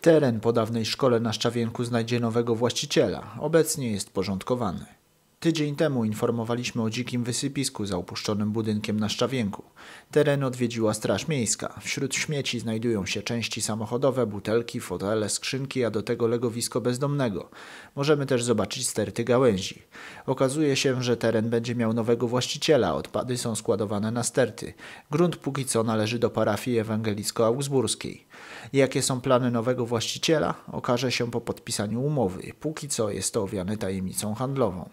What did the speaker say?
Teren po dawnej szkole na Szczawienku znajdzie nowego właściciela. Obecnie jest porządkowany. Tydzień temu informowaliśmy o dzikim wysypisku za opuszczonym budynkiem na Szczawienku. Teren odwiedziła Straż Miejska. Wśród śmieci znajdują się części samochodowe, butelki, fotele, skrzynki, a do tego legowisko bezdomnego. Możemy też zobaczyć sterty gałęzi. Okazuje się, że teren będzie miał nowego właściciela, odpady są składowane na sterty. Grunt póki co należy do parafii ewangelicko-augsburskiej. Jakie są plany nowego właściciela? Okaże się po podpisaniu umowy. Póki co jest to owiane tajemnicą handlową.